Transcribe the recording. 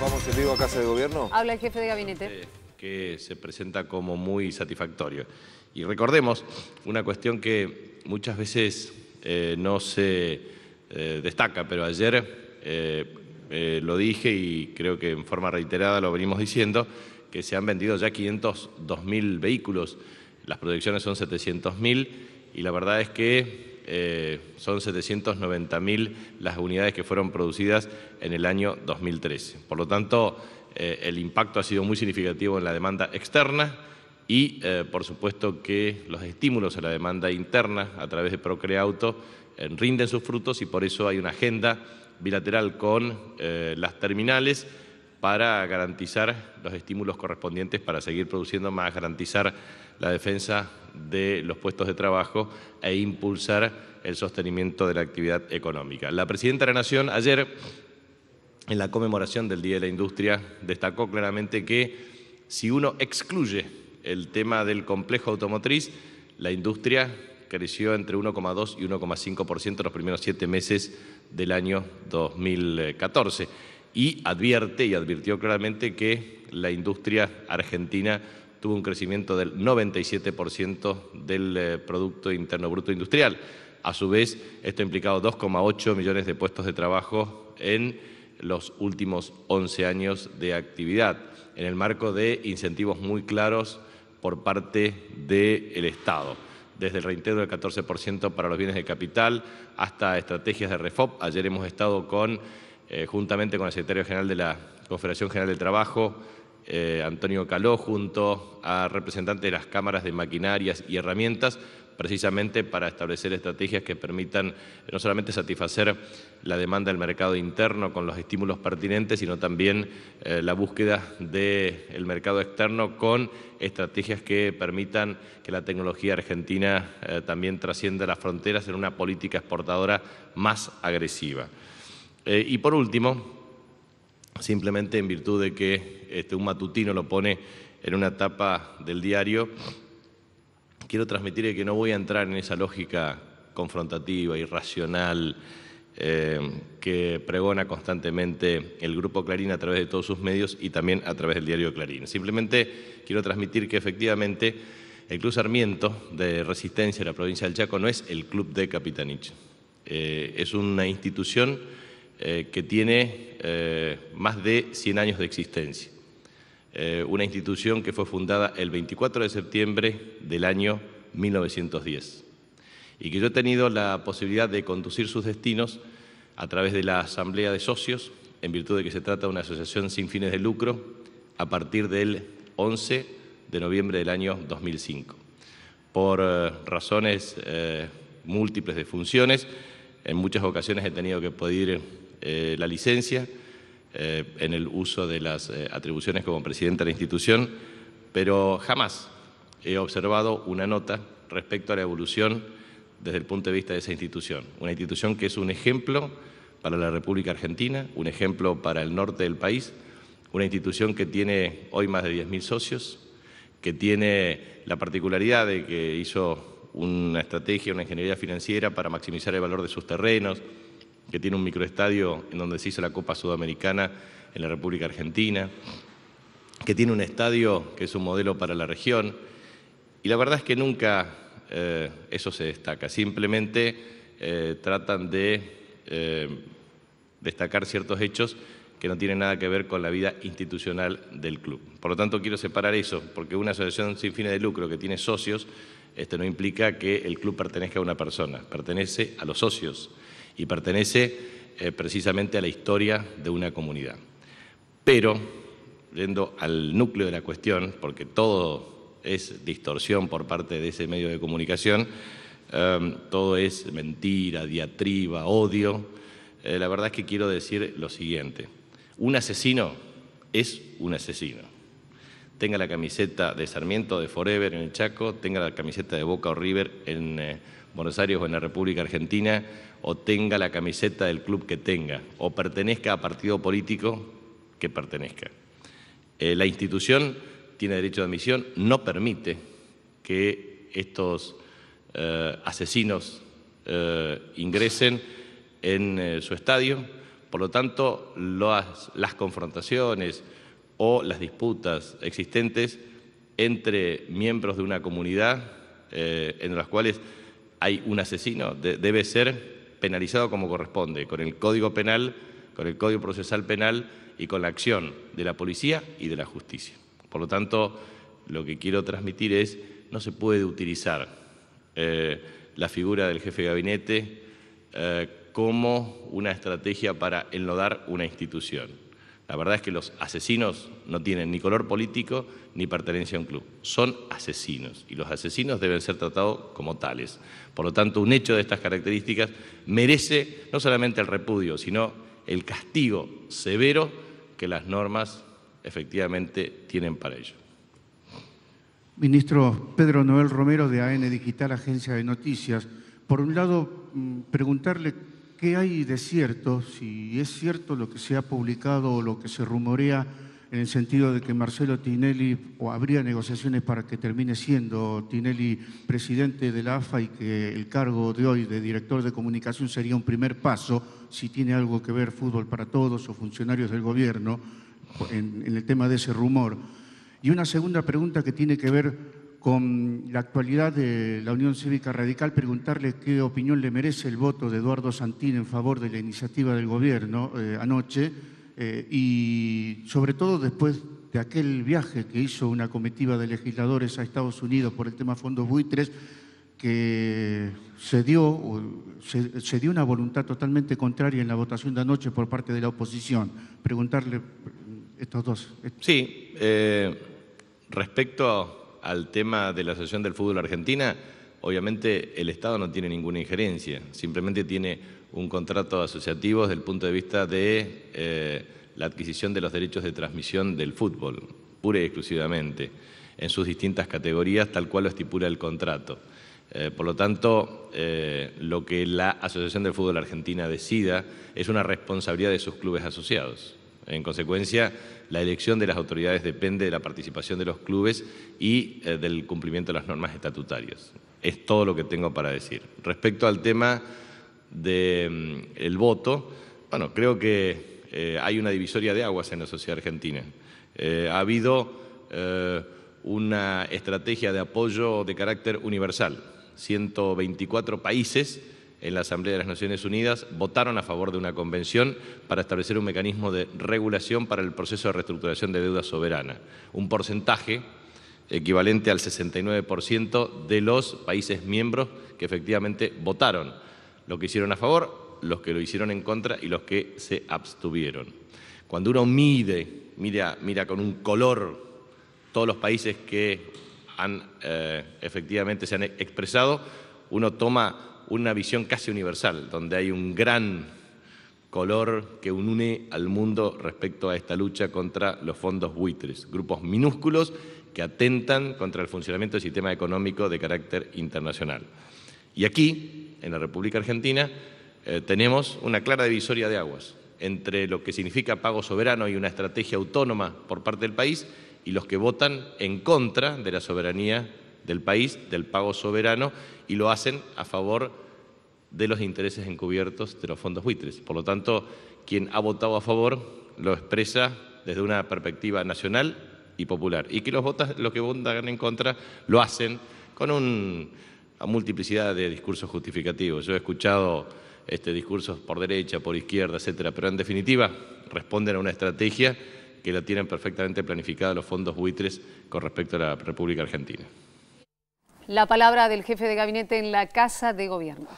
vamos en vivo a Casa de Gobierno. Habla el jefe de gabinete. Este, que se presenta como muy satisfactorio. Y recordemos una cuestión que muchas veces eh, no se eh, destaca, pero ayer eh, lo dije y creo que en forma reiterada lo venimos diciendo, que se han vendido ya mil vehículos, las proyecciones son mil y la verdad es que eh, son 790.000 las unidades que fueron producidas en el año 2013. Por lo tanto, eh, el impacto ha sido muy significativo en la demanda externa y, eh, por supuesto, que los estímulos a la demanda interna a través de Procreauto eh, rinden sus frutos y por eso hay una agenda bilateral con las terminales para garantizar los estímulos correspondientes para seguir produciendo más, garantizar la defensa de los puestos de trabajo e impulsar el sostenimiento de la actividad económica. La Presidenta de la Nación ayer, en la conmemoración del Día de la Industria, destacó claramente que si uno excluye el tema del complejo automotriz, la industria creció entre 1,2 y 1,5% en los primeros siete meses del año 2014 y advierte y advirtió claramente que la industria argentina tuvo un crecimiento del 97% del eh, Producto Interno Bruto Industrial. A su vez, esto ha implicado 2,8 millones de puestos de trabajo en los últimos 11 años de actividad, en el marco de incentivos muy claros por parte del Estado desde el reintegro del 14% para los bienes de capital hasta estrategias de REFOP. Ayer hemos estado con, eh, juntamente con el secretario general de la Confederación General del Trabajo, eh, Antonio Caló junto a representantes de las cámaras de maquinarias y herramientas precisamente para establecer estrategias que permitan eh, no solamente satisfacer la demanda del mercado interno con los estímulos pertinentes, sino también eh, la búsqueda del mercado externo con estrategias que permitan que la tecnología argentina también trascienda las fronteras en una política exportadora más agresiva. y por último, simplemente en virtud de que este, un matutino lo pone en una tapa del diario. Quiero transmitir que no voy a entrar en esa lógica confrontativa, irracional, eh, que pregona constantemente el Grupo Clarín a través de todos sus medios y también a través del diario Clarín. Simplemente quiero transmitir que efectivamente el Club Sarmiento de Resistencia de la provincia del Chaco no es el Club de Capitanich. Eh, es una institución eh, que tiene eh, más de 100 años de existencia. Eh, una institución que fue fundada el 24 de septiembre del año 1910 y que yo he tenido la posibilidad de conducir sus destinos a través de la Asamblea de Socios, en virtud de que se trata de una asociación sin fines de lucro, a partir del 11 de noviembre del año 2005. Por razones múltiples de funciones, en muchas ocasiones he tenido que pedir eh, la licencia eh, en el uso de las eh, atribuciones como presidente de la institución, pero jamás he observado una nota respecto a la evolución desde el punto de vista de esa institución. Una institución que es un ejemplo para la República Argentina, un ejemplo para el norte del país, una institución que tiene hoy más de 10.000 socios, que tiene la particularidad de que hizo una estrategia, una ingeniería financiera para maximizar el valor de sus terrenos, que tiene un microestadio en donde se hizo la Copa Sudamericana en la República Argentina, que tiene un estadio que es un modelo para la región. Y la verdad es que nunca eh, eso se destaca, simplemente eh, tratan de eh, destacar ciertos hechos que no tienen nada que ver con la vida institucional del club. Por lo tanto, quiero separar eso, porque una asociación sin fines de lucro que tiene socios, este, no implica que el club pertenezca a una persona, pertenece a los socios y pertenece eh, precisamente a la historia de una comunidad. Pero, yendo al núcleo de la cuestión, porque todo es distorsión por parte de ese medio de comunicación, em, todo es mentira, diatriba, odio, eh, la verdad es que quiero decir lo siguiente. Un asesino es un asesino tenga la camiseta de Sarmiento, de Forever en el Chaco, tenga la camiseta de Boca o River en eh, Buenos Aires o en la República Argentina, o tenga la camiseta del club que tenga, o pertenezca a partido político que pertenezca. Eh, la institución tiene derecho de admisión, no permite que estos eh, asesinos ingresen en su estadio, por lo tanto las confrontaciones, o las disputas existentes entre miembros de una comunidad eh, en las cuales hay un asesino, debe ser penalizado como corresponde, con el Código Penal, con el Código Procesal Penal y con la acción de la policía y de la justicia. Por lo tanto, lo que quiero transmitir es, no se puede utilizar eh, la figura del jefe de gabinete eh, como una estrategia para enlodar una institución. La verdad es que los asesinos no tienen ni color político ni pertenencia a un club. Son asesinos y los asesinos deben ser tratados como tales. Por lo tanto, un hecho de estas características merece no solamente el repudio, sino el castigo severo que las normas efectivamente tienen para ello. Ministro Pedro Noel Romero de AN Digital, Agencia de Noticias. Por un lado, mm, preguntarle ¿qué hay de cierto, si es cierto lo que se ha publicado o lo que se rumorea en el sentido de que Marcelo Tinelli o habría negociaciones para que termine siendo Tinelli presidente de la AFA y que el cargo de hoy de director de comunicación sería un primer paso, si tiene algo que ver fútbol para todos o funcionarios del gobierno, en el tema de ese rumor? Y una segunda pregunta que tiene que ver con la actualidad de la Unión Cívica Radical, preguntarle qué opinión le merece el voto de Eduardo Santín en favor de la iniciativa del gobierno eh, anoche eh, y sobre todo después de aquel viaje que hizo una comitiva de legisladores a Estados Unidos por el tema fondos buitres, que se dio, se, dio una voluntad totalmente contraria en la votación de anoche por parte de la oposición. Preguntarle mm, estos dos. Sí, eh, respecto a al tema de la Asociación del Fútbol Argentina, obviamente el Estado no tiene ninguna injerencia, simplemente tiene un contrato asociativo desde el punto de vista de eh, la adquisición de los derechos de transmisión del fútbol, pura y exclusivamente, en sus distintas categorías, tal cual lo estipula el contrato. Eh, por lo tanto, eh, lo que la Asociación del Fútbol Argentina decida es una responsabilidad de sus clubes asociados. En consecuencia, la elección de las autoridades depende de la participación de los clubes y eh, del cumplimiento de las normas estatutarias. Es todo lo que tengo para decir. Respecto al tema del mm, voto, bueno, creo que eh, hay una divisoria de aguas en la sociedad argentina. Eh, ha habido una estrategia de apoyo de carácter universal. 124 países en la Asamblea de las Naciones Unidas votaron a favor de una convención para establecer un mecanismo de regulación para el proceso de reestructuración de deuda soberana. Un porcentaje equivalente al 69% de los países miembros que efectivamente votaron. Lo que hicieron a favor, los que lo hicieron en contra y los que se abstuvieron. Cuando uno mide, mira, mira con un color todos los países que han, eh, efectivamente se han expresado, uno toma una visión casi universal, donde hay un gran color que une al mundo respecto a esta lucha contra los fondos buitres, grupos minúsculos que atentan contra el funcionamiento del sistema económico de carácter internacional. Y aquí, en la República Argentina, eh, tenemos una clara divisoria de aguas entre lo que significa pago soberano y una estrategia autónoma por parte del país y los que votan en contra de la soberanía del país, del pago soberano, y lo hacen a favor de los intereses encubiertos de los fondos buitres. Por lo tanto, quien ha votado a favor lo expresa desde una perspectiva nacional y popular. Y que los, votas, los que votan en contra lo hacen con una multiplicidad de discursos justificativos. Yo he escuchado este, discursos por derecha, por izquierda, etcétera, pero en definitiva responden a una estrategia que la tienen perfectamente planificada los fondos buitres con respecto a la República Argentina. La palabra del jefe de gabinete en la Casa de Gobierno.